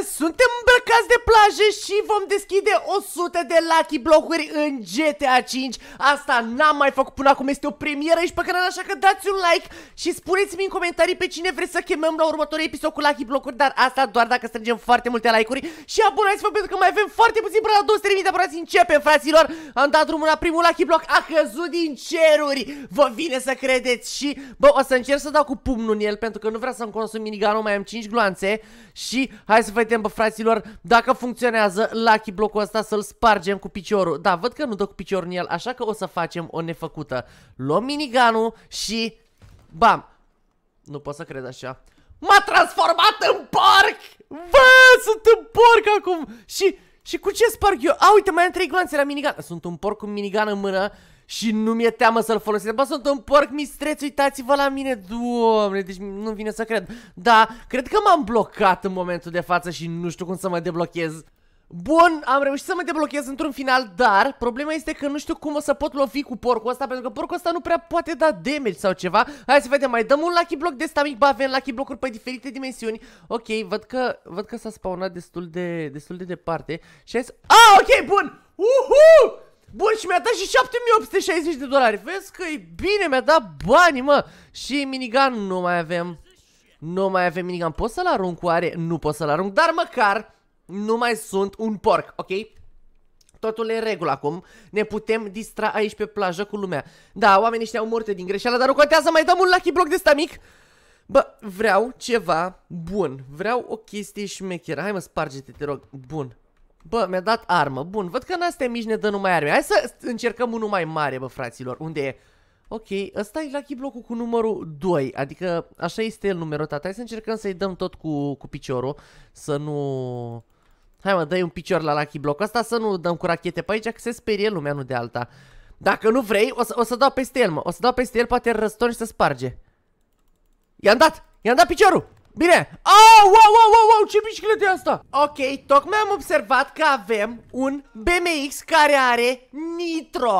assunto é um Uitați de plaje și vom deschide 100 de Lucky blocuri în GTA 5 Asta n-am mai făcut până acum, este o premieră aici pe canal, așa că dați un like Și spuneți-mi în comentarii pe cine vreți să chemăm la următorul episod cu Lucky blocuri. Dar asta doar dacă strângem foarte multe like-uri Și abonați-vă pentru că mai avem foarte puțin până la 200.000 de abonați Începem, fraților! Am dat drumul la primul Lucky Block, a căzut din ceruri Vă vine să credeți și, bă, o să încerc să dau cu pumnul în el Pentru că nu vreau să-mi consum miniganul, mai am 5 gloanțe Și hai să vedem, bă, fraților dacă funcționează Lucky blocul ăsta să-l spargem cu piciorul. Da, văd că nu dă cu piciorul în el, așa că o să facem o nefăcută. Luăm miniganul și... Bam! Nu pot să cred așa. M-a transformat în porc! Vă, sunt un porc acum! Și... Și cu ce sparg eu? A, uite, mai am trei glanțe la minigan. Sunt un porc cu minigan în mână și nu mi-e teamă să-l folosesc. Ba sunt un porc mistreț, uitați-vă la mine, doamne, deci nu vine să cred. Da, cred că m-am blocat în momentul de față și nu știu cum să mă deblochez. Bun, am reușit să mă deblochez într-un final, dar problema este că nu știu cum o să pot lovi cu porcul ăsta, pentru că porcul ăsta nu prea poate da damage sau ceva. Hai să vedem, mai dăm un lucky block de stamic ba avem lucky block-uri pe diferite dimensiuni. Ok, văd că, văd că s-a spawnat destul de, destul de departe și hai să... Ah, ok, bun! Uhu! Bun, și mi-a dat și 7860 de dolari. Vezi că e bine, mi-a dat bani, mă. Și minigun nu mai avem. Nu mai avem minigun. Pot să-l arunc oare? Nu pot să-l arunc, dar măcar nu mai sunt un porc, ok? Totul e în regulă acum, ne putem distra aici pe plajă cu lumea Da, oamenii ăștia au murit din greșeală, dar nu contează, mai dăm un lucky block de ăsta mic Bă, vreau ceva bun, vreau o chestie șmecheră, hai mă sparge-te, te rog, bun Bă, mi-a dat armă. Bun, văd că în astea mici ne dă numai arme. Hai să încercăm unul mai mare, bă, fraților. Unde e? Ok, ăsta e Lucky block cu numărul 2, adică așa este el numerotat. Hai să încercăm să-i dăm tot cu, cu piciorul, să nu... Hai mă, dai un picior la Lucky Block asta să nu dăm cu rachete pe aici, că se sperie lumea, nu de alta. Dacă nu vrei, o să, o să dau peste el, mă. O să dau peste el, poate răstorni și să sparge. I-am dat! I-am dat piciorul! Bine! Oh, wow, wow, wow, wow, ce bicicletă e asta? Ok, tocmai am observat că avem un BMX care are nitro.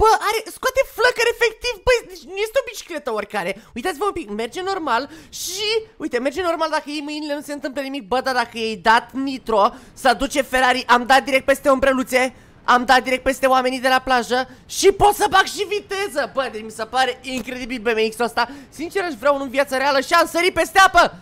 Bă, are, scoate flăcări efectiv, băi, deci nu este o bicicletă oricare Uitați-vă un pic, merge normal și, uite, merge normal dacă iei mâinile, nu se întâmplă nimic Bă, dar dacă i-ai dat nitro, să duce Ferrari, am dat direct peste umbreluțe am dat direct peste oamenii de la plajă și pot să bag și viteză Bă, deci mi se pare incredibil BMX-ul ăsta Sincer, aș vrea unul în viața reală și am sărit peste apă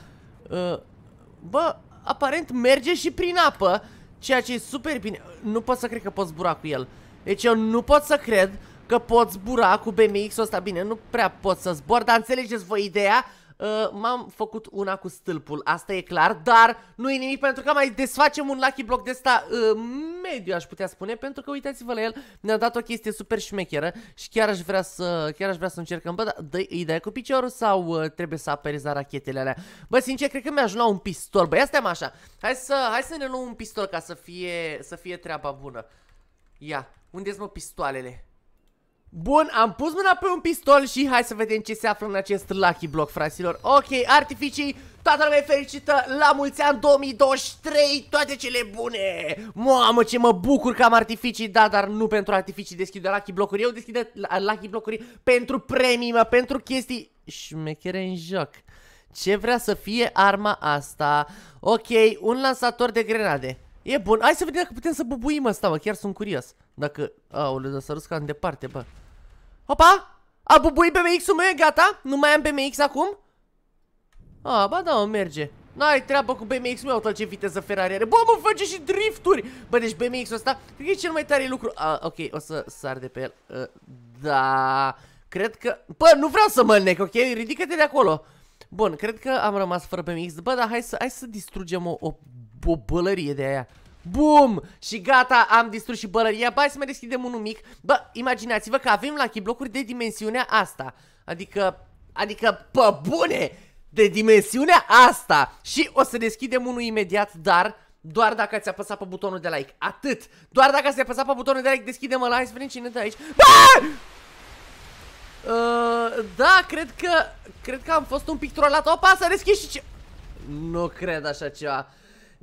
bă, aparent merge și prin apă, ceea ce e super bine. Nu pot să cred că pot zbura cu el. Deci eu nu pot să cred că pot zbura cu BMX-ul ăsta. Bine, nu prea pot să zbor, dar înțelegeți voi ideea. Uh, M-am făcut una cu stâlpul, asta e clar, dar nu e nimic pentru că mai desfacem un lucky block de ăsta uh, mediu, aș putea spune, pentru că uitați-vă la el, ne-a dat o chestie super șmecheră și chiar aș vrea să, chiar aș vrea să încercăm, bă, da, dă, îi dai cu piciorul sau uh, trebuie să aperiți la rachetele alea? Bă, sincer, cred că mi-aș lua un pistol, băi, asta așa, hai să, hai să ne luăm un pistol ca să fie, să fie treaba bună. Ia, unde-s mă pistoalele? Bun, am pus mâna pe un pistol și hai să vedem ce se află în acest lucky block, fraților. Ok, artificii, toată lumea e fericită, la mulți ani 2023, toate cele bune! Mamă, ce mă bucur că am artificii, da, dar nu pentru artificii deschid lucky block-uri, eu deschid lucky block-uri pentru premii, mă, pentru chestii șmechere în joc. Ce vrea să fie arma asta? Ok, un lansator de grenade. E bun, hai să vedem dacă putem să bubuim asta, mă, chiar sunt curios. Dacă... Aoleu, dar s-a ca în departe, bă. Opa! A bubuit BMX-ul meu, e gata? Nu mai am BMX acum? A, ba da, o merge. N-ai treabă cu BMX-ul meu, tot ce viteză Ferrari are. Bă, mă, face și drifturi! Bă, deci BMX-ul ăsta, cred că e cel mai tare lucru. A, ok, o să sar de pe el. Uh, da... Cred că... Bă, nu vreau să mă nec, ok? Ridică-te de acolo. Bun, cred că am rămas fără BMX. Bă, dar hai să, hai să distrugem o, o, o bălărie de aia. Bum! Și gata, am distrus și bălăria Ba, să mai deschidem unul mic. Bă, imaginați-vă că avem la blocuri de dimensiunea asta. Adică, adică, pă bune! De dimensiunea asta! Și o să deschidem unul imediat, dar... Doar dacă ați apăsat pe butonul de like. Atât! Doar dacă ați apăsat pe butonul de like, deschidem ăla. Hai să vedem cine dă aici. Bă! Uh, da, cred că... Cred că am fost un pic trolat. Opa, s-a deschis și ce... Nu cred așa ceva.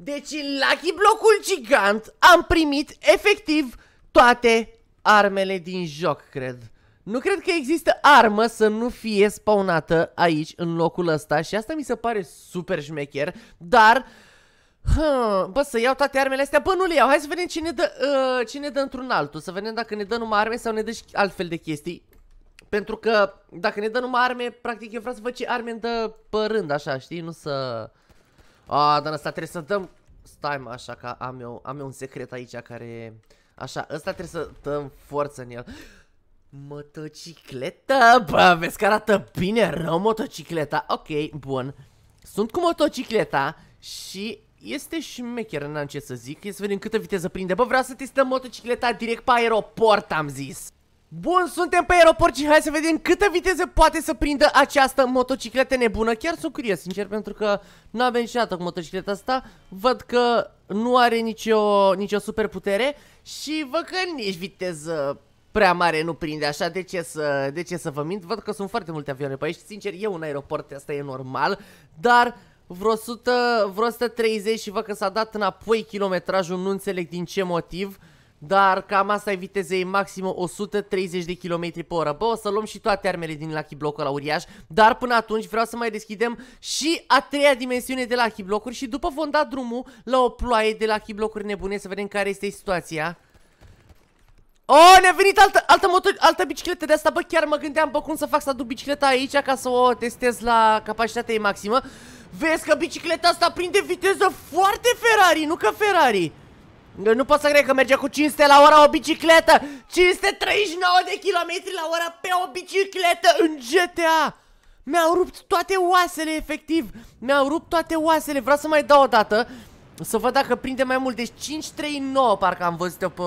Deci în Lucky Blocul Gigant am primit efectiv toate armele din joc, cred. Nu cred că există armă să nu fie spawnată aici, în locul ăsta și asta mi se pare super șmecher, dar... Huh, bă, să iau toate armele astea? Bă, nu le iau, hai să vedem cine dă, uh, cine dă într-un altul, să vedem dacă ne dă numai arme sau ne dă și altfel de chestii. Pentru că dacă ne dă numai arme, practic eu vreau să văd ce arme îmi dă pe rând, așa, știi? Nu să... A, dar asta trebuie să dăm... Stai, mă, așa că am eu, am eu un secret aici care... Așa, ăsta trebuie să dăm forță în el. Motocicletă, bă, vezi că arată bine rău motocicleta. Ok, bun. Sunt cu motocicleta și este șmecher, n-am ce să zic. Ia să vedem câtă viteză prinde. Bă, vreau să testăm motocicleta direct pe aeroport, am zis. Bun, suntem pe aeroport și hai să vedem câtă viteză poate să prindă această motocicletă nebună. Chiar sunt curios, sincer, pentru că nu am niciodată cu motocicleta asta. Văd că nu are nicio, nicio superputere și văd că nici viteză prea mare nu prinde, așa de ce, să, de ce să vă mint? Văd că sunt foarte multe avioane pe aici, sincer, e un aeroport, asta e normal, dar vreo, 100, vreo 130 și văd că s-a dat înapoi kilometrajul, nu înțeleg din ce motiv. Uh, dar cam asta e viteza ei maximă 130 de km pe oră. Bă, o să luăm și toate armele din Lucky Block la uriaș, dar până atunci vreau să mai deschidem și a treia dimensiune de Lucky Block-uri și după vom da drumul la o ploaie de Lucky Block-uri nebune să vedem care este situația. Oh, ne-a venit altă, altă, motor, altă bicicletă de asta, bă, chiar mă gândeam, bă, cum să fac să aduc bicicleta aici ca să o testez la capacitatea ei maximă. Vezi că bicicleta asta prinde viteză foarte Ferrari, nu ca Ferrari. Eu nu pot să cred că mergea cu 500 la ora o bicicletă 539 de kilometri la ora pe o bicicletă în GTA Mi-au rupt toate oasele efectiv Mi-au rupt toate oasele Vreau să mai dau o dată Să văd dacă prinde mai mult Deci 539 parcă am văzut-o pe,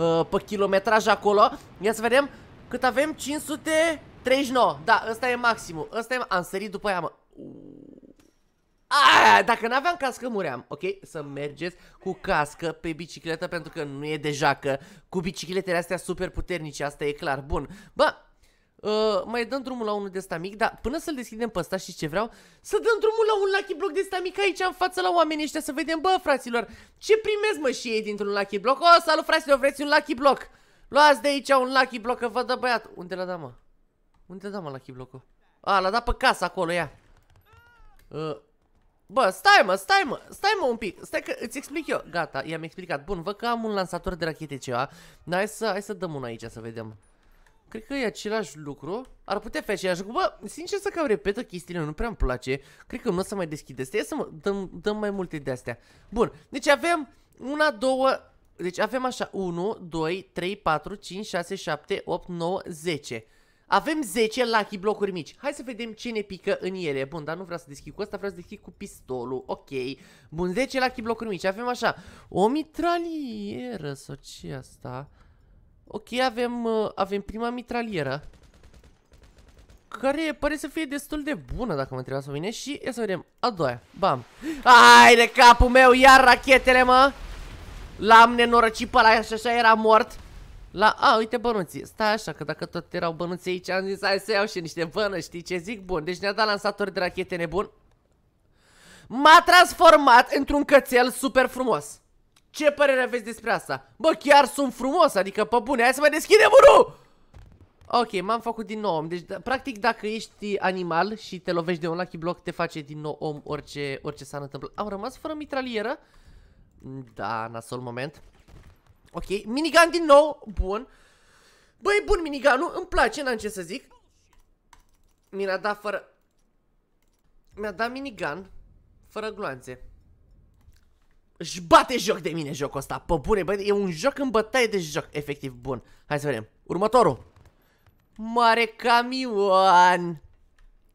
uh, pe kilometraj acolo Ia să vedem cât avem 539 Da, ăsta e maximul Ăsta e... Am sărit după ea mă Aia, dacă n-aveam cască, muream, ok? Să mergeți cu cască pe bicicletă pentru că nu e de jacă. Cu bicicletele astea super puternice, asta e clar. Bun, bă, Uh, mai dăm drumul la unul de ăsta mic, dar până să-l deschidem pe ăsta, și ce vreau? Să dăm drumul la un Lucky Block de ăsta mic aici în față la oamenii ăștia să vedem, bă, fraților, ce primez mă și ei dintr-un Lucky Block? O, salut, fraților, vreți un Lucky Block? Luați de aici un Lucky Block, că vă dă băiat. Unde l-a dat, mă? Unde l-a dat, mă, Lucky Block-ul? A, l-a dat pe casă acolo, ia. Uh, Bă, stai mă, stai mă, stai mă un pic, stai că îți explic eu. Gata, i-am explicat. Bun, văd că am un lansator de rachete ceva. Dar hai să, hai să dăm una aici să vedem. Cred că e același lucru. Ar putea fi același lucru. Bă, sincer să că repetă chestiile, nu prea îmi place. Cred că nu o să mai deschid astea. Ia să mă, dăm, dăm mai multe de astea. Bun, deci avem una, două, deci avem așa 1, 2, 3, 4, 5, 6, 7, 8, 9, 10 avem 10 lucky blocuri mici. Hai să vedem ce ne pică în ele. Bun, dar nu vreau să deschid cu asta, vreau să deschid cu pistolul. Ok. Bun, 10 lucky blocuri mici. Avem așa, o mitralieră sau ce asta? Ok, avem, uh, avem prima mitralieră. Care pare să fie destul de bună, dacă mă întreba să vine Și ia să vedem. A doua. Bam. Ai de capul meu, iar rachetele, mă! L-am nenorocit pe ăla și așa era mort. La, a, uite bănuții, stai așa că dacă tot erau bănuții aici am zis hai să iau și niște vână, știi ce zic? Bun, deci ne-a dat lansatori de rachete nebun M-a transformat într-un cățel super frumos Ce părere aveți despre asta? Bă, chiar sunt frumos, adică pe bune, hai să mai deschidem unul! Ok, m-am făcut din nou om, deci practic dacă ești animal și te lovești de un lucky block te face din nou om orice, orice s-a întâmplat Am rămas fără mitralieră? Da, nasol moment Ok, minigun din nou, bun. Băi, bun miniganul, îmi place, n-am ce să zic. Mi-a dat fără... Mi-a dat minigun fără gloanțe. Își bate joc de mine jocul ăsta, Pă bune, băi, e un joc în bătaie de joc, efectiv, bun. Hai să vedem. Următorul. Mare camion!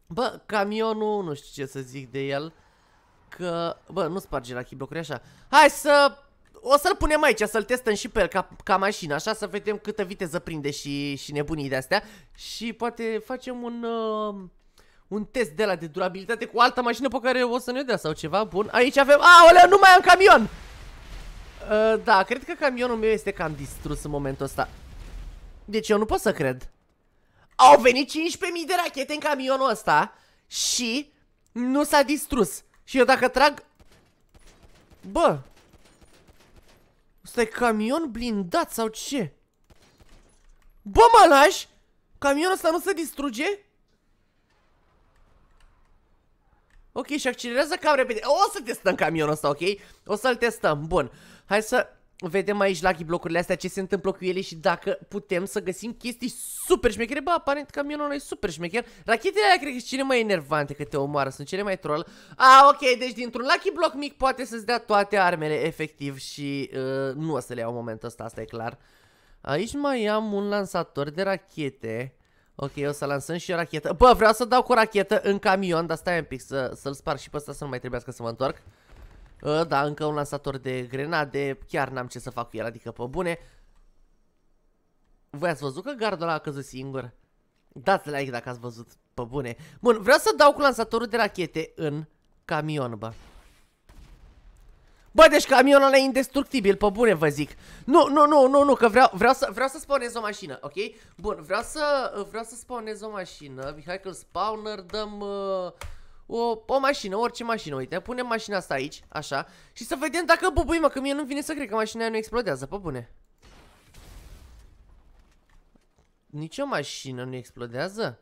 Bă, camionul, nu știu ce să zic de el. Că, bă, nu sparge la chiblocuri așa. Hai să o să-l punem aici, să-l testăm și pe el ca, ca mașină, așa să vedem câtă viteză prinde și, și nebunii de-astea. Și poate facem un... Uh, un test de la de durabilitate cu alta altă mașină pe care o să ne dea sau ceva bun. Aici avem... Aolea, nu mai am camion! Uh, da, cred că camionul meu este cam distrus în momentul ăsta. Deci eu nu pot să cred. Au venit 15.000 de rachete în camionul ăsta și nu s-a distrus. Și eu dacă trag... Bă, Asta e camion blindat sau ce? Bă, mă lași? Camionul ăsta nu se distruge? Ok, și accelerează cam repede. O să testăm camionul ăsta, ok? O să-l testăm. Bun. Hai să vedem aici Lucky blocurile astea, ce se întâmplă cu ele și dacă putem să găsim chestii super șmechere. Bă, aparent camionul e super șmecher. Rachetele alea cred că sunt cele mai enervante că te omoară, sunt cele mai troll. A, ok, deci dintr-un Lucky Block mic poate să-ți dea toate armele efectiv și uh, nu o să le iau în momentul ăsta, asta e clar. Aici mai am un lansator de rachete. Ok, o să lansăm și o rachetă. Bă, vreau să dau cu rachetă în camion, dar stai un pic să-l să, spar și pe ăsta să nu mai trebuiască să mă întorc. Ă, da, încă un lansator de grenade, chiar n-am ce să fac cu el, adică pe bune. Voi ați văzut că gardul ăla a căzut singur? Dați like dacă ați văzut, pe bune. Bun, vreau să dau cu lansatorul de rachete în camion, bă. Bă, deci camionul ăla e indestructibil, pe bune vă zic. Nu, nu, nu, nu, nu, că vreau, vreau să, vreau să spawnez o mașină, ok? Bun, vreau să, vreau să spawnez o mașină. Vehicle spawner, dăm... Uh, o, o mașină, orice mașină, uite, punem mașina asta aici, așa, și să vedem dacă bubui, mă, că mie nu-mi vine să cred că mașina aia nu explodează, pe bune. Nici o mașină nu explodează?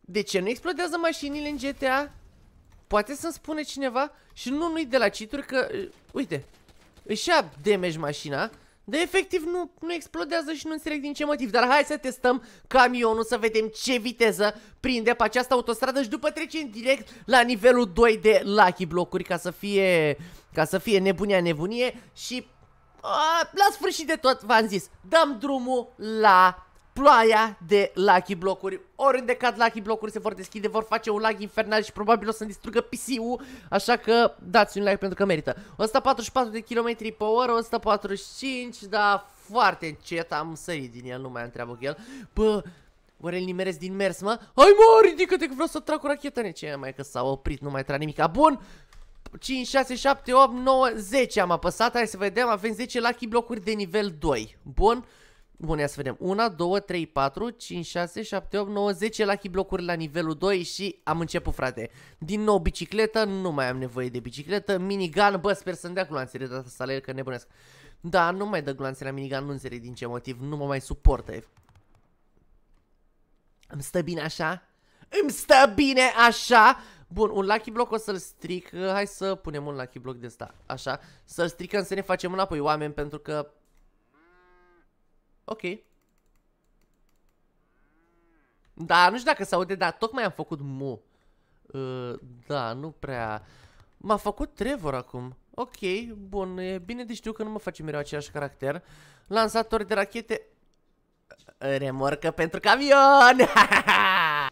De ce nu explodează mașinile în GTA? Poate să-mi spune cineva? Și nu, nu-i de la cituri că... Uite, își ia damage mașina dar efectiv nu, nu explodează și nu înțeleg din ce motiv. Dar hai să testăm camionul să vedem ce viteză prinde pe această autostradă și după trecem direct la nivelul 2 de Lucky Blocuri ca să fie, ca să fie nebunia nebunie și a, la sfârșit de tot v-am zis, dăm drumul la ploaia de Lucky Blocuri. Oriunde cad Lucky Blocuri se vor deschide, vor face un lag infernal și probabil o să-mi distrugă PC-ul, așa că dați un like pentru că merită. 144 de km pe oră, 145, dar foarte încet am sărit din el, nu mai întreabă cu el. Bă, oare îl nimeresc din mers, mă? Hai mă, ridică-te că vreau să trag o rachetă. Ne, ce mai că s-a oprit, nu mai trag nimic. Bun, 5, 6, 7, 8, 9, 10 am apăsat, hai să vedem, avem 10 lucky blocuri de nivel 2. Bun. Bun, ia să vedem. 1, 2, 3, 4, 5, 6, 7, 8, 9, 10 lucky blocuri la nivelul 2 și am început, frate. Din nou bicicletă, nu mai am nevoie de bicicletă. Minigun, bă, sper să-mi dea gloanțe de data asta că nebunesc. Da, nu mai dă gloanțe la minigun, nu înțeleg din ce motiv, nu mă mai suportă. Îmi stă bine așa? Îmi stă bine așa? Bun, un lucky block o să-l stric. Hai să punem un lucky block de asta, așa. Să-l stricăm să ne facem înapoi oameni pentru că Ok. Da, nu știu dacă se aude, dar tocmai am făcut mu. Uh, da, nu prea... M-a făcut Trevor acum. Ok, bun, e bine de știu că nu mă face mereu același caracter. Lansator de rachete... Remorcă pentru camion!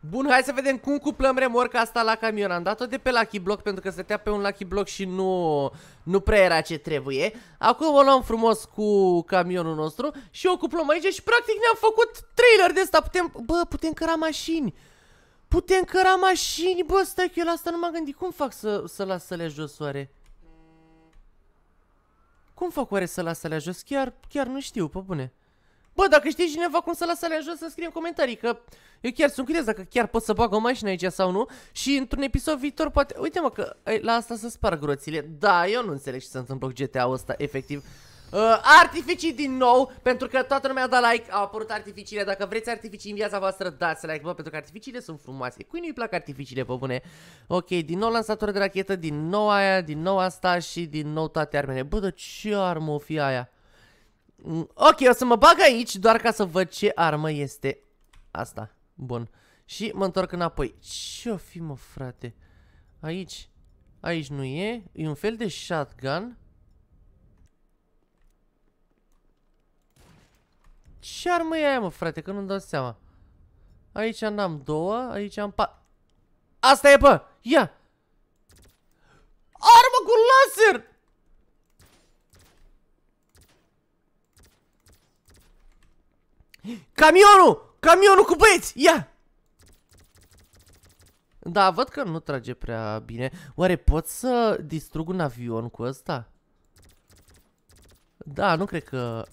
Bun, hai să vedem cum cuplăm remorca asta la camion. Am dat-o de pe Lucky Block pentru că stătea pe un Lucky Block și nu, nu prea era ce trebuie. Acum o luăm frumos cu camionul nostru și o cuplăm aici și practic ne-am făcut trailer de asta. Putem, bă, putem căra mașini. Putem căra mașini, bă, stai că eu la asta nu m-am gândit. Cum fac să, să las să le jos oare? Cum fac oare să las să le jos? Chiar, chiar nu știu, pe bune. Bă, dacă știi cineva cum să lasă alea jos, să scrie în comentarii, că eu chiar sunt curios dacă chiar pot să bag o mașină aici sau nu și într-un episod viitor poate... Uite mă că la asta se sparg roțile. Da, eu nu înțeleg ce se întâmplă cu GTA-ul ăsta, efectiv. Uh, artificii din nou, pentru că toată lumea a dat like, au apărut artificiile, dacă vreți artificii în viața voastră, dați like, bă, pentru că artificiile sunt frumoase, cui nu-i plac artificiile, pe bune? Ok, din nou lansator de rachetă, din nou aia, din nou asta și din nou toate armele, bă, dar ce armă o fi aia? Mm, ok, o să mă bag aici doar ca să văd ce armă este asta. Bun. Și mă întorc înapoi. Ce-o fi, mă, frate? Aici. Aici nu e. E un fel de shotgun. Ce armă e aia, mă, frate? Că nu-mi dau seama. Aici n-am două, aici am patru. Asta e, bă! Ia! Armă cu laser! Camionul! Camionul cu băieți! Ia! Da, văd că nu trage prea bine. Oare pot să distrug un avion cu ăsta? Da, nu cred că...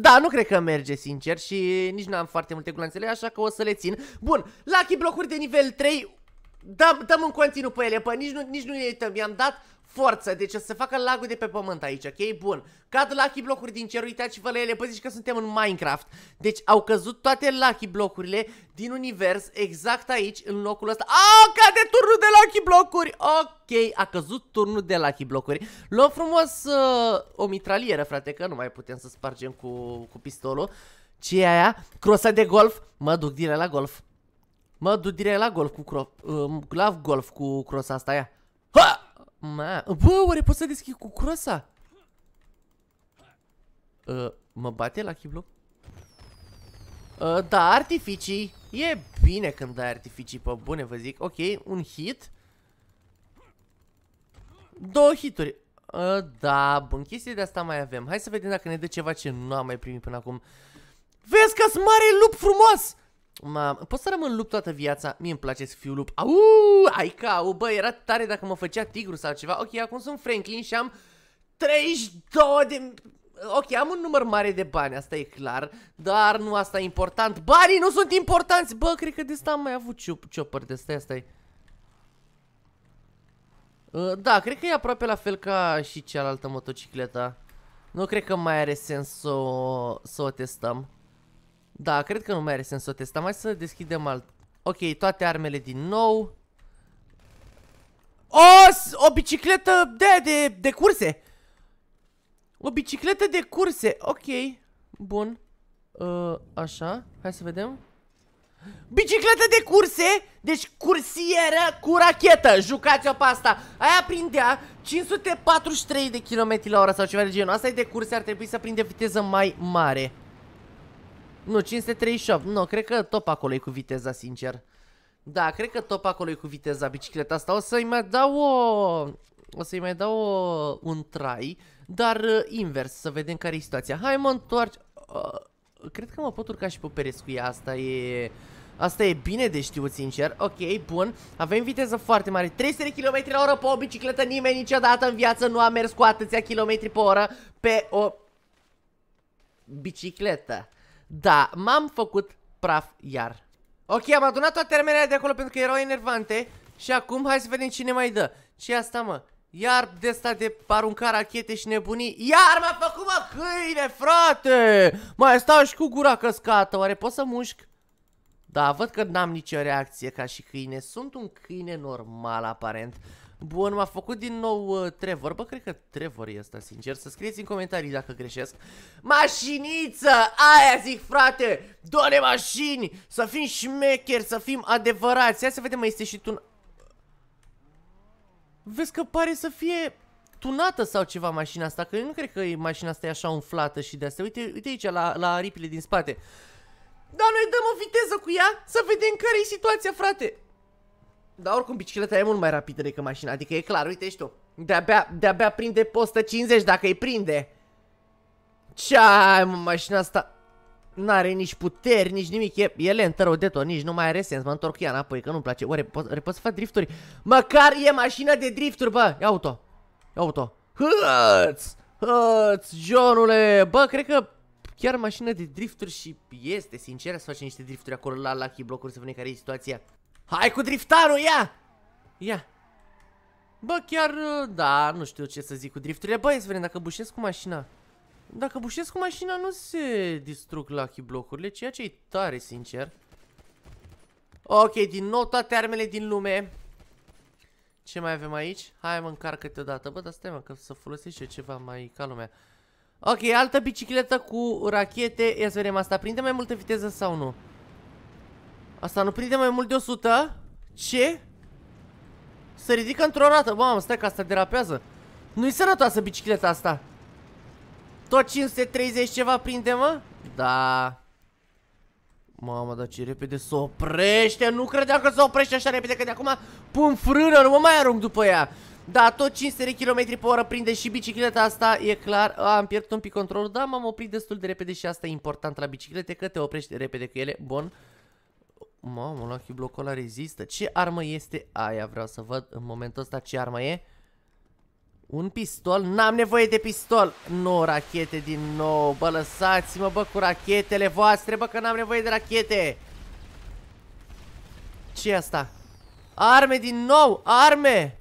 Da, nu cred că merge, sincer, și nici n-am foarte multe glanțele, așa că o să le țin. Bun, Lucky blocuri de nivel 3, dăm, dăm în continuu pe ele, pă, nici nu, nici nu uităm, i-am dat forță, deci o să se facă lagul de pe pământ aici, ok? Bun. Cad lucky blocuri din cer, uitați-vă la ele, bă, zici că suntem în Minecraft. Deci au căzut toate lucky blocurile din univers, exact aici, în locul ăsta. A, cade turnul de lucky blocuri! Ok, a căzut turnul de lucky blocuri. Luăm frumos uh, o mitralieră, frate, că nu mai putem să spargem cu, cu pistolul. Ce e aia? Crosa de golf? Mă duc direct la golf. Mă duc direct la golf cu crop, uh, la golf cu crosa asta aia. Ha! Ma, bă, oare pot să deschid cu crosa? Uh, ă, mă bate la kiblo? Uh, ă, da, artificii. E bine când dai artificii, pe bune vă zic. Ok, un hit. Două hituri. Uh, da, bun, chestii de asta mai avem. Hai să vedem dacă ne dă ceva ce nu am mai primit până acum. Vezi că-s mare lup frumos! Mă, pot să rămân lup toată viața? Mie îmi place să fiu lup. Au, ai ca, bă, era tare dacă mă făcea tigru sau ceva. Ok, acum sunt Franklin și am 32 de... Ok, am un număr mare de bani, asta e clar, dar nu asta e important. Banii nu sunt importanți! Bă, cred că de asta am mai avut chopper de asta, asta e. Uh, da, cred că e aproape la fel ca și cealaltă motocicletă. Nu cred că mai are sens să o, să o testăm. Da, cred că nu mai are sens să o testăm. Hai să deschidem alt... Ok, toate armele din nou. O, o bicicletă de, de, de curse. O bicicletă de curse. Ok, bun. Uh, așa, hai să vedem. Bicicletă de curse, deci cursieră cu rachetă, jucați-o pe asta Aia prindea 543 de km la oră sau ceva de genul Asta e de curse, ar trebui să prinde viteză mai mare nu, 538. Nu, cred că top acolo e cu viteza, sincer. Da, cred că top acolo e cu viteza bicicleta asta. O să-i mai dau o... O să-i mai dau o... un try, dar uh, invers, să vedem care e situația. Hai mă întoarci. Uh, cred că mă pot urca și pe pereți cu ea, asta e... Asta e bine de știut, sincer. Ok, bun. Avem viteză foarte mare. 300 de km la oră pe o bicicletă. Nimeni niciodată în viață nu a mers cu atâția kilometri pe oră pe o bicicletă. Da, m-am făcut praf iar. Ok, am adunat toate armele de acolo pentru că erau enervante. Și acum hai să vedem cine mai dă. ce asta, mă? Iar de asta de arunca rachete și nebunii Iar m-a făcut mă câine frate Mai stau și cu gura căscată Oare pot să mușc? Da, văd că n-am nicio reacție ca și câine Sunt un câine normal aparent Bun, m-a făcut din nou uh, Trevor. Bă, cred că Trevor e asta, sincer. Să scrieți în comentarii dacă greșesc. Mașiniță! Aia zic, frate! Doane mașini! Să fim șmecheri, să fim adevărați. Hai să vedem, mai este și tun... Vezi că pare să fie tunată sau ceva mașina asta, că eu nu cred că mașina asta e așa umflată și de asta. Uite, uite aici, la, la aripile din spate. Dar noi dăm o viteză cu ea să vedem care e situația, frate. Dar oricum bicicleta e mult mai rapidă decât mașina, adică e clar, uite și tu. De-abia, de-abia prinde postă 50 dacă îi prinde. Ce ai, mă, mașina asta n-are nici puteri, nici nimic, e, e lentă rău de tot, nici nu mai are sens, mă întorc ea înapoi, că nu-mi place. Oare pot, oare pot să fac drifturi? Măcar e mașina de drifturi, bă! Ia auto! Ia auto! Hăț! Hăț, Johnule! Bă, cred că chiar mașina de drifturi și este, sincer, să facem niște drifturi acolo la Lucky Blocuri să vedem care e situația. Hai cu driftarul, ia! Ia! Bă, chiar, ă, da, nu știu ce să zic cu drifturile. Băi, să vedem dacă bușesc cu mașina. Dacă bușesc cu mașina, nu se distrug lucky blocurile, ceea ce e tare, sincer. Ok, din nou toate armele din lume. Ce mai avem aici? Hai mă încarcă o dată, Bă, dar stai mă, că să folosești ceva mai ca lumea. Ok, altă bicicletă cu rachete. Ia să vedem asta. Prinde mai multă viteză sau nu? Asta nu prinde mai mult de 100? Ce? Se ridică într-o rată. Mamă, stai că asta derapează. Nu-i sănătoasă bicicleta asta. Tot 530 ceva prinde, mă? Da. Mamă, dar ce repede se oprește. Nu credeam că se oprește așa repede, că de acum pun frână, nu mă mai arunc după ea. Da, tot 500 de km pe oră prinde și bicicleta asta, e clar. A, am pierdut un pic controlul, dar m-am oprit destul de repede și asta e important la biciclete, că te oprești repede cu ele. Bun. Mamă, Lucky Block ăla rezistă. Ce armă este aia? Vreau să văd în momentul ăsta ce armă e. Un pistol? N-am nevoie de pistol! Nu, rachete din nou. Bă, lăsați-mă, bă, cu rachetele voastre, bă, că n-am nevoie de rachete. ce e asta? Arme din nou! Arme!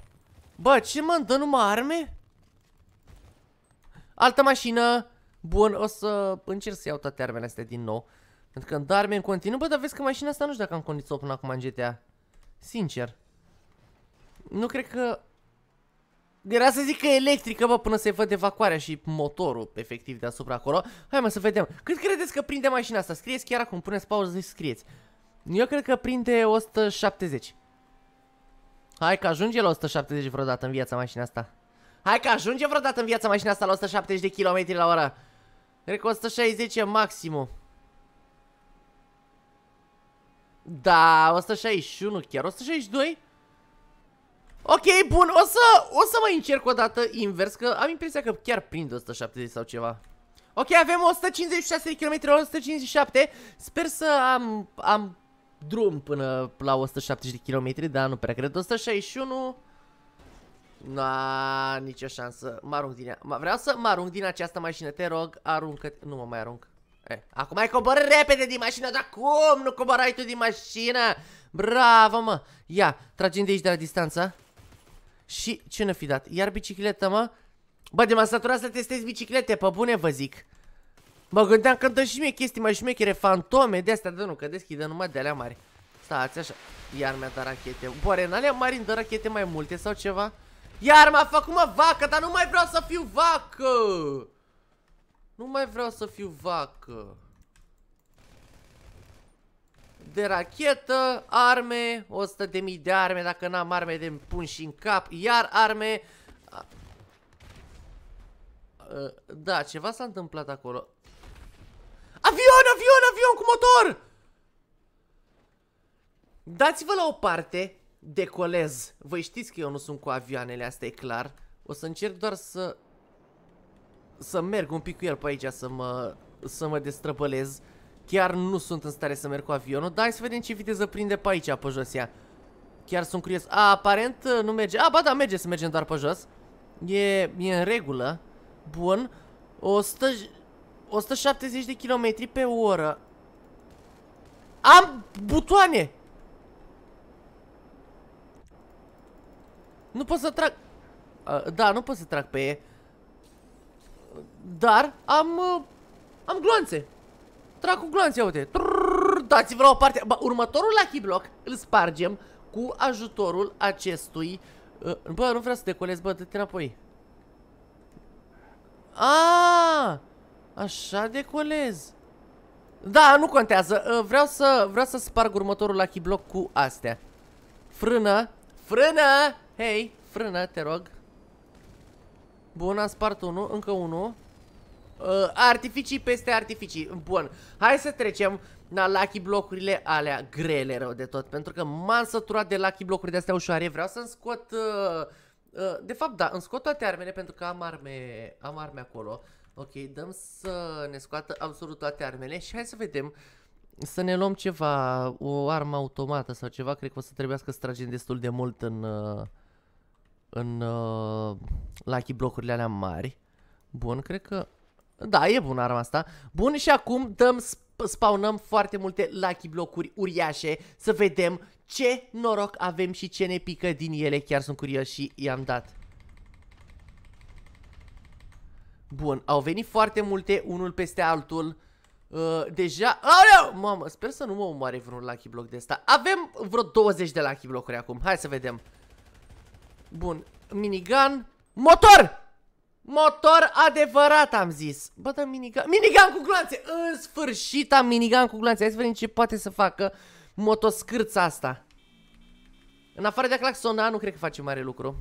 Bă, ce mă, dă numai arme? Altă mașină! Bun, o să încerc să iau toate armele astea din nou. Pentru că în în continuu, Bă, dar vezi că mașina asta nu știu dacă am condiț o până acum în GTA. Sincer. Nu cred că... Era să zic că electrică, bă, până se văd evacuarea și motorul efectiv deasupra acolo. Hai mă să vedem. Cât credeți că prinde mașina asta? Scrieți chiar acum, puneți pauză și scrieți. Eu cred că prinde 170. Hai că ajunge la 170 vreodată în viața mașina asta. Hai că ajunge vreodată în viața mașina asta la 170 de km la oră. Cred că 160 e maximum. Da, 161 chiar, 162? Ok, bun, o să, o să mai încerc o dată invers, că am impresia că chiar prind 170 sau ceva. Ok, avem 156 km, 157, sper să am, am drum până la 170 de km, dar nu prea cred, 161... Na, nicio șansă, mă arunc din ea, vreau să mă arunc din această mașină, te rog, aruncă -te. nu mă mai arunc. Eh, acum ai coborât repede din mașină, dar cum nu coborai tu din mașină? Bravo, mă! Ia, tragem de aici de la distanță. Și ce ne-a fi dat? Iar bicicletă, mă? Bă, de m-am saturat să testez biciclete, pe bune vă zic. Mă gândeam că dă și mie chestii mai șmechere, fantome de-astea, dă nu, că deschidă numai de alea mari. Stați așa, iar mi-a dat rachete. Oare în alea mari îmi dă rachete mai multe sau ceva? Iar m-a făcut mă vacă, dar nu mai vreau să fiu vacă! Nu mai vreau să fiu vacă. De rachetă, arme, 100.000 de arme, dacă n-am arme de pun și în cap, iar arme... Da, ceva s-a întâmplat acolo. Avion, avion, avion cu motor! Dați-vă la o parte, decolez. Voi știți că eu nu sunt cu avioanele, asta e clar. O să încerc doar să să merg un pic cu el pe aici să mă, să mă destrăbălez. Chiar nu sunt în stare să merg cu avionul, dar hai să vedem ce viteză prinde pe aici, pe jos ea. Chiar sunt curios. A, aparent uh, nu merge. A, ba da, merge să mergem doar pe jos. E, e în regulă. Bun. 100, 170 de kilometri pe oră. Am butoane! Nu pot să trag... Uh, da, nu pot să trag pe ei. Dar am... Uh, am gloanțe. Trag cu gloanțe, uite. Dați-vă la o parte. Ba, următorul Lucky Block îl spargem cu ajutorul acestui... Uh, bă, nu vreau să decolez, bă, dă-te înapoi. A, Așa decolez. Da, nu contează. Uh, vreau să, vreau să sparg următorul Lucky Block cu astea. Frână. Frână! Hei, frână, te rog. Bun, am spart unul, încă unul. Uh, artificii peste artificii. Bun, hai să trecem la lucky blocurile alea grele rău de tot, pentru că m-am săturat de lucky blocuri de astea ușoare. Vreau să-mi scot uh, uh, de fapt, da, îmi scot toate armele pentru că am arme, am arme acolo. Ok, dăm să ne scoată absolut toate armele și hai să vedem să ne luăm ceva, o armă automată sau ceva, cred că o să trebuiască să tragem destul de mult în uh, în uh, lucky blocurile alea mari. Bun, cred că da, e bună arma asta. Bun, și acum dăm sp spawnăm foarte multe lucky blocuri uriașe să vedem ce noroc avem și ce ne pică din ele. Chiar sunt curios și i-am dat. Bun, au venit foarte multe, unul peste altul. Uh, deja... Aoleu! Mamă, sper să nu mă omoare vreun Lucky Block de asta. Avem vreo 20 de Lucky blocuri acum. Hai să vedem. Bun, minigun, motor! Motor adevărat, am zis. Bă, da minigun... Minigun cu glanțe! În sfârșit am minigun cu glanțe. Hai să vedem ce poate să facă motoscârța asta. În afară de a claxona, nu cred că face mare lucru.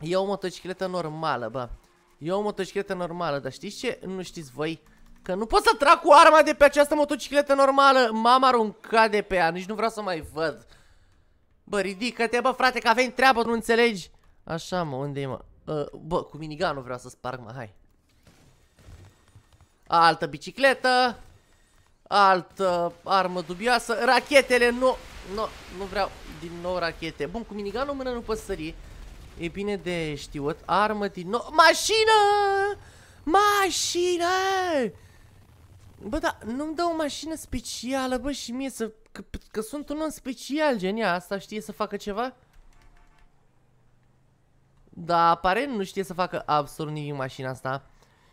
E o motocicletă normală, bă. E o motocicletă normală, dar știți ce? Nu știți voi că nu pot să trag cu arma de pe această motocicletă normală. M-am aruncat de pe ea, nici nu vreau să mai văd. Bă, ridică-te, bă, frate, că avem treabă, nu înțelegi? Așa, mă, unde e, mă? bă, cu miniganul vreau să sparg, mă, hai. Altă bicicletă. Altă armă dubioasă. Rachetele, nu. Nu, nu vreau din nou rachete. Bun, cu miniganul mână nu poți sări. E bine de știut. Armă din nou. Mașină! Mașină! Bă, da, nu-mi dă o mașină specială, bă, și mie să... Că, că sunt un om special, genia. Asta știe să facă ceva? Dar aparent nu știe să facă absolut nimic mașina asta.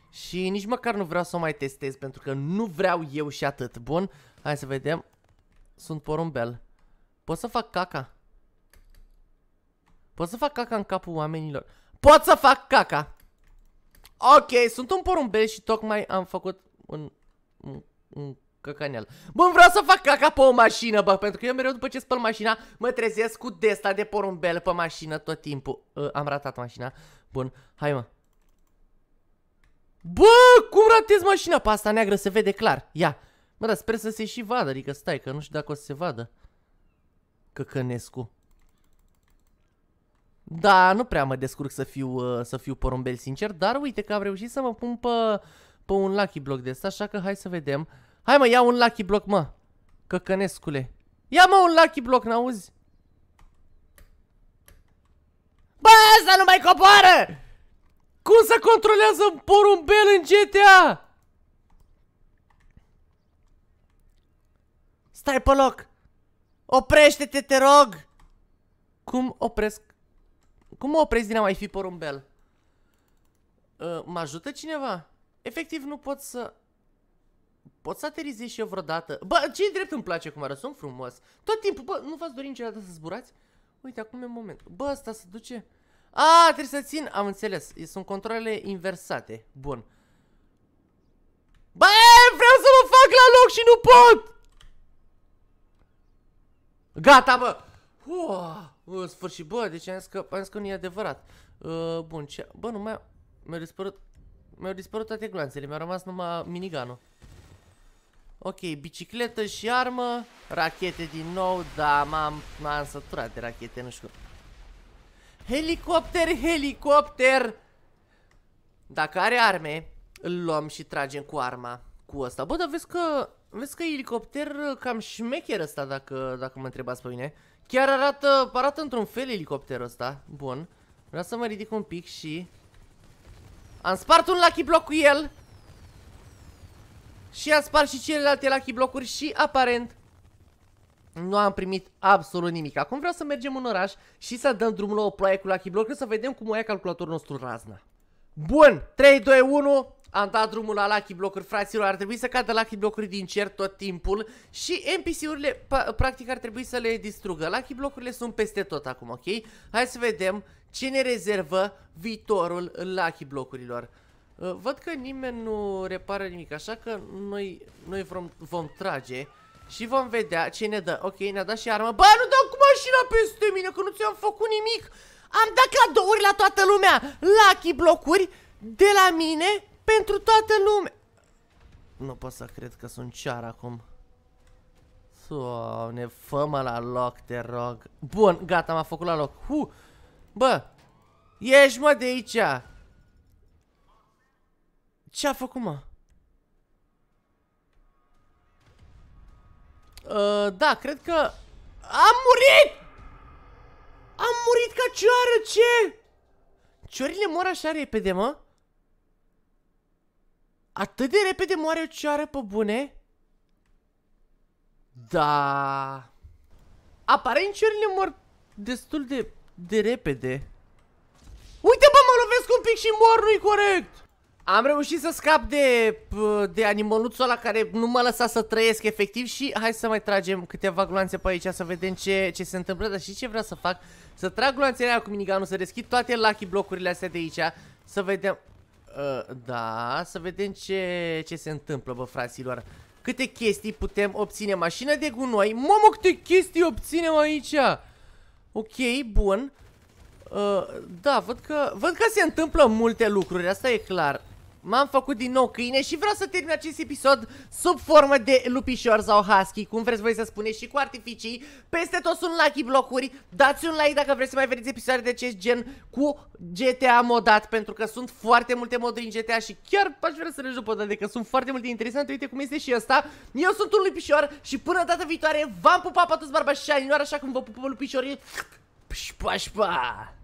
Și nici măcar nu vreau să o mai testez pentru că nu vreau eu și atât. Bun, hai să vedem. Sunt porumbel. Pot să fac caca? Pot să fac caca în capul oamenilor? Pot să fac caca! Ok, sunt un porumbel și tocmai am făcut un, un, un căcanel. Bun, vreau să fac caca pe o mașină, bă, pentru că eu mereu după ce spăl mașina, mă trezesc cu desta de porumbel pe mașină tot timpul. Uh, am ratat mașina. Bun, hai mă. Bă, cum ratez mașina pe asta neagră? Se vede clar. Ia. Mă, dar sper să se și vadă, adică stai, că nu știu dacă o să se vadă. Căcănescu. Da, nu prea mă descurc să fiu, uh, să fiu porumbel sincer, dar uite că am reușit să mă pun pe, pe un lucky block de asta, așa că hai să vedem. Uh, Hai mă, ia un lucky block, mă. Căcănescule. Ia mă un lucky block, n-auzi? Bă, asta nu mai coboară! Cum să controlează un porumbel în GTA? Stai pe loc! Oprește-te, te rog! Cum opresc? Cum mă opresc din a mai fi porumbel? Uh, ă, mă ajută cineva? Efectiv nu pot să... Pot să aterizez și eu vreodată? Bă, ce drept îmi place cum arăt, sunt frumos. Tot timpul, bă, nu v-ați dorit niciodată să zburați? Uite, acum e moment. Bă, asta se duce. A, trebuie să țin, am înțeles. Sunt controlele inversate. Bun. Bă, vreau să mă fac la loc și nu pot! Gata, bă! Uau, în sfârșit, bă, deci am zis că, am zis că nu e adevărat. Uh, bun, ce... Bă, nu mai... Mi-au dispărut... Mi-au dispărut toate gloanțele. mi-a rămas numai miniganul. Ok, bicicletă și armă, rachete din nou, da, m-am săturat de rachete, nu știu. Helicopter, helicopter! Dacă are arme, îl luăm și tragem cu arma, cu ăsta. Bă, dar vezi că, vezi că elicopter cam șmecher ăsta, dacă, dacă mă întrebați pe mine. Chiar arată, arată într-un fel elicopterul ăsta, bun. Vreau să mă ridic un pic și... Am spart un lucky block cu el! Și a spart și celelalte Lucky blocuri și aparent nu am primit absolut nimic. Acum vreau să mergem în oraș și să dăm drumul la o ploaie cu Lucky blocuri să vedem cum o ia calculatorul nostru razna. Bun, 3, 2, 1, am dat drumul la Lucky blocuri, fraților, ar trebui să cadă Lucky blocuri din cer tot timpul și NPC-urile practic ar trebui să le distrugă. Lucky blocurile sunt peste tot acum, ok? Hai să vedem ce ne rezervă viitorul Lucky blocurilor. Ă, văd că nimeni nu repară nimic, așa că noi, noi vom, vom trage și vom vedea ce ne dă. Ok, ne-a dat și armă. Bă, nu dau cu mașina peste mine, că nu ți-am făcut nimic. Am dat cadouri la toată lumea. Lucky blocuri de la mine pentru toată lumea. Nu pot să cred că sunt ceară acum. Doamne, fă la loc, te rog. Bun, gata, m-a făcut la loc. Hu! Bă, ieși mă de aici. Ce a făcut, mă? Uh, da, cred că... Am murit! Am murit ca cioară, ce? Ciorile mor așa repede, mă? Atât de repede moare o cioară pe bune? Da. Aparent ciorile mor destul de, de repede. Uite, bă, mă lovesc un pic și mor, nu-i corect! Am reușit să scap de, de animaluțul ăla care nu m-a lăsat să trăiesc efectiv și hai să mai tragem câteva gloanțe pe aici să vedem ce, ce se întâmplă. Dar și ce vreau să fac? Să trag gloanțele aia cu miniganul, să deschid toate lucky blocurile astea de aici, să vedem... Uh, da, să vedem ce, ce se întâmplă, bă, fraților. Câte chestii putem obține? Mașină de gunoi. Mamă, câte chestii obținem aici! Ok, bun. Uh, da, văd că, văd că se întâmplă multe lucruri, asta e clar. M-am făcut din nou câine și vreau să termin acest episod sub formă de lupișor sau husky, cum vreți voi să spuneți și cu artificii. Peste tot sunt lucky blocuri, dați un like dacă vreți să mai vedeți episoade de acest gen cu GTA modat, pentru că sunt foarte multe moduri în GTA și chiar aș vrea să le dar de că sunt foarte multe interesante, uite cum este și asta. Eu sunt un lupișor și până data viitoare v-am pupat pe toți și așa cum vă pupăm lupișorii. Pșpa, pa.